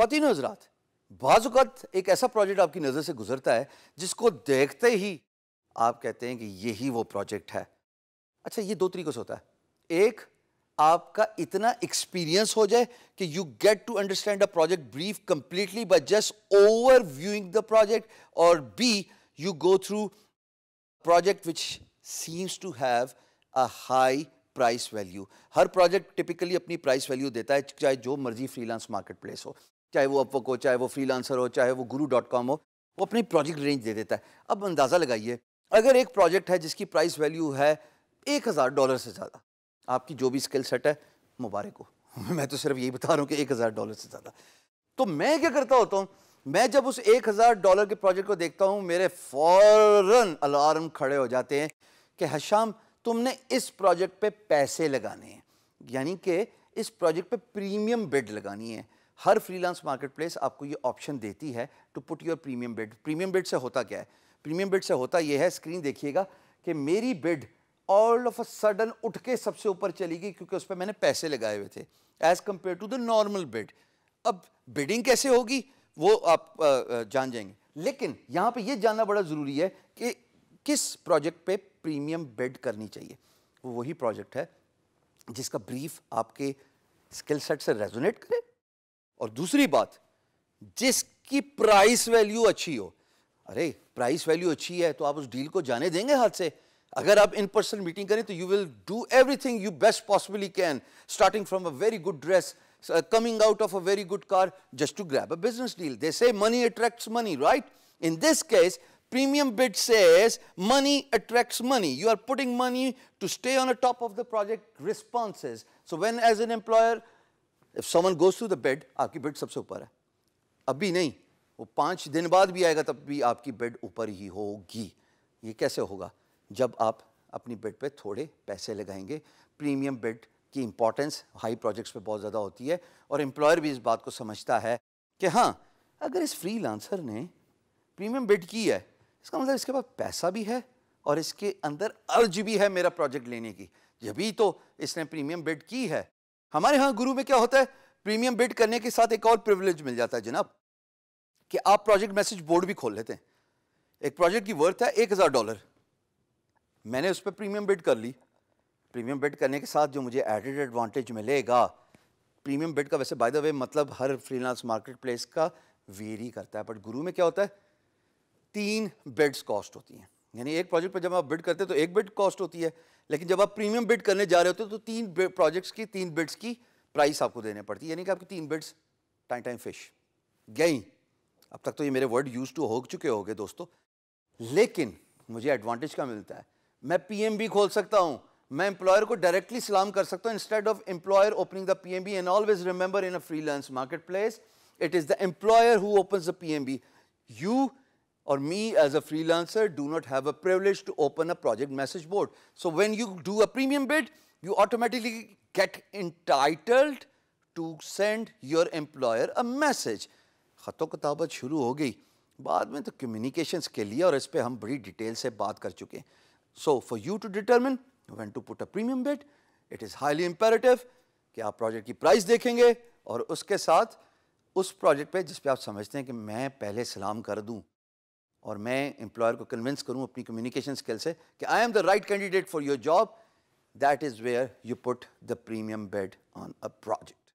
खातिन हजरात बाजत एक ऐसा प्रोजेक्ट आपकी नज़र से गुजरता है जिसको देखते ही आप कहते हैं कि यही वो प्रोजेक्ट है अच्छा ये दो तरीक़ों से होता है एक आपका इतना एक्सपीरियंस हो जाए कि you get to understand a project brief completely but just over viewing the project और be you go through project which seems to have a high price value हर प्रोजेक्ट टिपिकली अपनी प्राइस वैल्यू देता है चाहे जो मर्जी freelance market place हो चाहे वो अपवक हो चाहे वो फ्रीलांसर हो चाहे वो गुरु डॉट कॉम हो वो अपनी प्रोजेक्ट रेंज दे देता है अब अंदाज़ा लगाइए अगर एक प्रोजेक्ट है जिसकी प्राइस वैल्यू है एक हज़ार डॉलर से ज़्यादा आपकी जो भी स्किल सेट है मुबारक हो मैं तो सिर्फ यही बता रहा हूँ कि एक हज़ार डॉलर से ज़्यादा तो मैं क्या करता होता हूँ मैं जब उस एक हज़ार डॉलर के प्रोजेक्ट को देखता हूँ मेरे फ़ौरन अलार्म खड़े हो जाते हैं कि हशाम तुमने इस प्रोजेक्ट पे पैसे लगाने हैं यानी कि इस प्रोजेक्ट पे प्रीमियम बिड लगानी है हर फ्रीलांस मार्केटप्लेस आपको ये ऑप्शन देती है to put your premium bid premium bid से होता क्या है प्रीमियम बिड से होता ये है स्क्रीन देखिएगा कि मेरी bid all of a sudden उठ के सबसे ऊपर चली गई क्योंकि उस पर मैंने पैसे लगाए हुए थे as compared to the normal bid अब बिडिंग कैसे होगी वो आप जान जाएंगे लेकिन यहाँ पर यह जानना बड़ा ज़रूरी है कि किस प्रोजेक्ट पे प्रीमियम बिड करनी चाहिए वो वही प्रोजेक्ट है जिसका ब्रीफ आपके स्किल सेट से रेजोनेट करे और दूसरी बात जिसकी प्राइस वैल्यू अच्छी हो अरे प्राइस वैल्यू अच्छी है तो आप उस डील को जाने देंगे हाथ से अगर आप इन पर्सन मीटिंग करें तो you will do everything you best possibly can starting from a very good dress coming out of a very good car just to grab a business deal they say money attracts money right in this case premium bid से money attracts money you are putting money to stay on a top of the project response so when as an employer if someone goes to the bed आपकी bid सबसे ऊपर है अभी नहीं वो पाँच दिन बाद भी आएगा तब भी आपकी बेड ऊपर ही होगी ये कैसे होगा जब आप अपनी बेड पे थोड़े पैसे लगाएंगे प्रीमियम बेड की इंपॉर्टेंस हाई प्रोजेक्ट्स पे बहुत ज़्यादा होती है और एम्प्लॉयर भी इस बात को समझता है कि हाँ अगर इस फ्री लांसर ने प्रीमियम बेड की है इसका मतलब इसके पास पैसा भी है और इसके अंदर अर्ज भी है मेरा प्रोजेक्ट लेने की जब भी तो इसने प्रीमियम बेड की है हमारे यहाँ गुरु में क्या होता है प्रीमियम बिड करने के साथ एक और प्रिविलेज मिल जाता है जनाब कि आप प्रोजेक्ट मैसेज बोर्ड भी खोल लेते हैं एक प्रोजेक्ट की वर्थ है एक हज़ार डॉलर मैंने उस पर प्रीमियम बिड कर ली प्रीमियम बिड करने के साथ जो मुझे एडेड एडवांटेज मिलेगा प्रीमियम बिड का वैसे बाय द वे मतलब हर फ्रीलांस मार्केट प्लेस का वेरी करता है बट गुरु में क्या होता है तीन बेड्स कॉस्ट होती हैं यानी एक प्रोजेक्ट पर जब आप बिड करते हैं तो एक बिड कॉस्ट होती है लेकिन जब आप प्रीमियम बिड करने जा रहे होते हैं तो तीन प्रोजेक्ट्स की तीन बिड्स की प्राइस आपको देने पड़ती है यानी कि आपकी तीन बिड्स टाइम टाइम फिश गई अब तक तो ये मेरे वर्ड यूज टू हो चुके होंगे दोस्तों लेकिन मुझे एडवांटेज का मिलता है मैं पी खोल सकता हूँ मैं एम्प्लॉयर को डायरेक्टली सलाम कर सकता हूँ instead of employer opening the P M B and always remember in a freelance market place it is the employer who open the P M B you or me as a freelancer do not have a privilege to open a project message board. So when you do a premium bid, you automatically get entitled to send your employer a message. ख़तों कताबत शुरू हो गई बाद में तो communications के लिए और इस पर हम बड़ी डिटेल से बात कर चुके हैं so for you to determine when to put a premium bid it is highly imperative कि आप प्रोजेक्ट की प्राइस देखेंगे और उसके साथ उस प्रोजेक्ट पे जिस पे आप समझते हैं कि मैं पहले सलाम कर दूं और मैं एम्प्लॉयर को कन्विंस करूँ अपनी कम्युनिकेशन स्किल से कि I am the right candidate for your job that is where you put the premium bid on a project